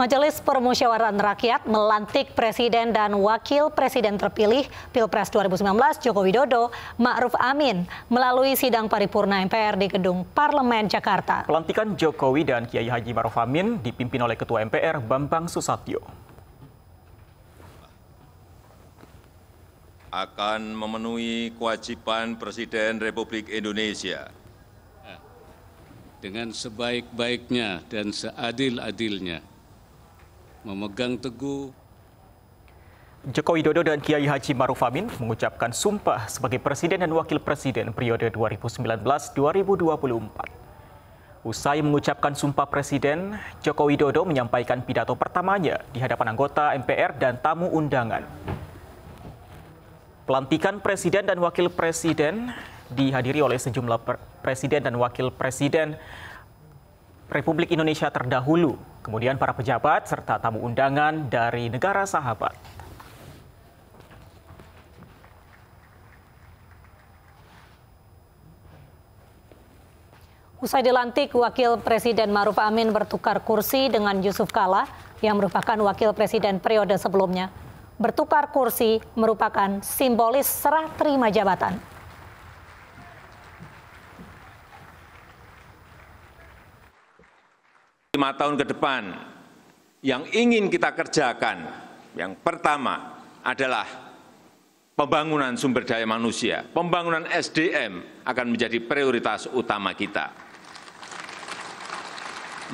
Majelis Permusyawaratan Rakyat melantik Presiden dan Wakil Presiden terpilih Pilpres 2019 Joko Widodo Ma'ruf Amin melalui sidang paripurna MPR di Gedung Parlemen Jakarta. Pelantikan Jokowi dan Kiai Haji Ma'ruf Amin dipimpin oleh Ketua MPR Bambang Susatyo. akan memenuhi kewajiban Presiden Republik Indonesia dengan sebaik-baiknya dan seadil-adilnya memegang teguh Joko Widodo dan Kiai Haji Maruf Amin mengucapkan sumpah sebagai Presiden dan Wakil Presiden periode 2019-2024. Usai mengucapkan sumpah Presiden, Joko Widodo menyampaikan pidato pertamanya di hadapan anggota MPR dan tamu undangan. Pelantikan Presiden dan Wakil Presiden dihadiri oleh sejumlah Presiden dan Wakil Presiden Republik Indonesia terdahulu kemudian para pejabat serta tamu undangan dari negara sahabat. Usai dilantik, Wakil Presiden Maruf Amin bertukar kursi dengan Yusuf Kala yang merupakan Wakil Presiden periode sebelumnya. Bertukar kursi merupakan simbolis serah terima jabatan. lima tahun ke depan yang ingin kita kerjakan, yang pertama adalah pembangunan sumber daya manusia, pembangunan SDM akan menjadi prioritas utama kita.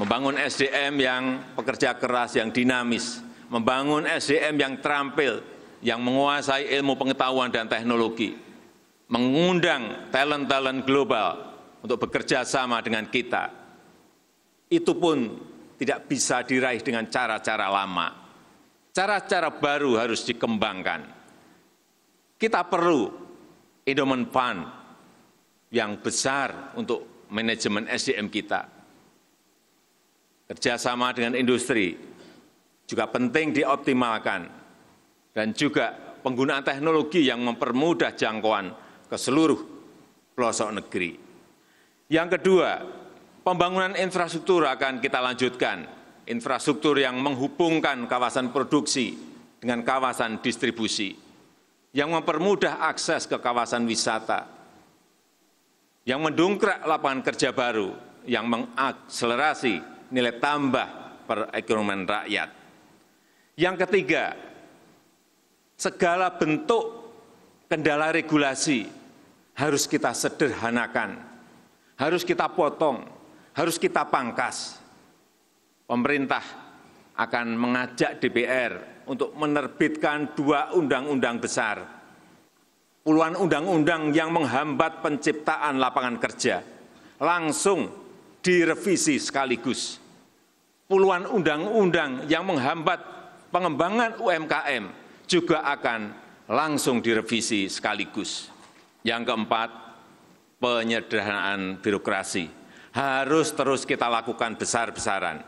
Membangun SDM yang pekerja keras, yang dinamis, membangun SDM yang terampil, yang menguasai ilmu pengetahuan dan teknologi, mengundang talent-talent global untuk bekerja sama dengan kita, itu pun tidak bisa diraih dengan cara-cara lama. Cara-cara baru harus dikembangkan. Kita perlu endowment fund yang besar untuk manajemen SDM kita. Kerjasama dengan industri juga penting dioptimalkan dan juga penggunaan teknologi yang mempermudah jangkauan ke seluruh pelosok negeri. Yang kedua, Pembangunan infrastruktur akan kita lanjutkan, infrastruktur yang menghubungkan kawasan produksi dengan kawasan distribusi, yang mempermudah akses ke kawasan wisata, yang mendongkrak lapangan kerja baru, yang mengakselerasi nilai tambah perekonomian rakyat. Yang ketiga, segala bentuk kendala regulasi harus kita sederhanakan, harus kita potong, harus kita pangkas. Pemerintah akan mengajak DPR untuk menerbitkan dua undang-undang besar, puluhan undang-undang yang menghambat penciptaan lapangan kerja, langsung direvisi sekaligus. Puluhan undang-undang yang menghambat pengembangan UMKM juga akan langsung direvisi sekaligus. Yang keempat, penyederhanaan birokrasi harus terus kita lakukan besar-besaran.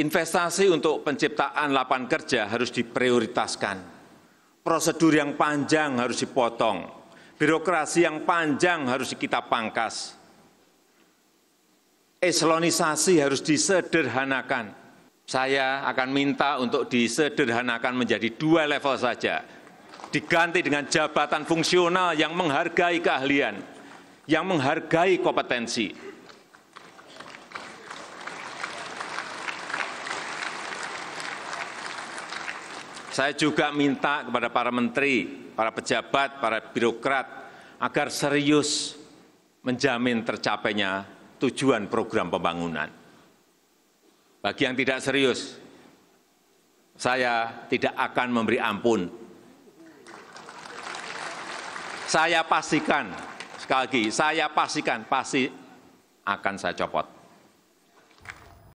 Investasi untuk penciptaan lapangan kerja harus diprioritaskan. Prosedur yang panjang harus dipotong. Birokrasi yang panjang harus kita pangkas. Eselonisasi harus disederhanakan. Saya akan minta untuk disederhanakan menjadi dua level saja. Diganti dengan jabatan fungsional yang menghargai keahlian yang menghargai kompetensi. Saya juga minta kepada para menteri, para pejabat, para birokrat agar serius menjamin tercapainya tujuan program pembangunan. Bagi yang tidak serius, saya tidak akan memberi ampun. Saya pastikan sekali lagi saya pastikan pasti akan saya copot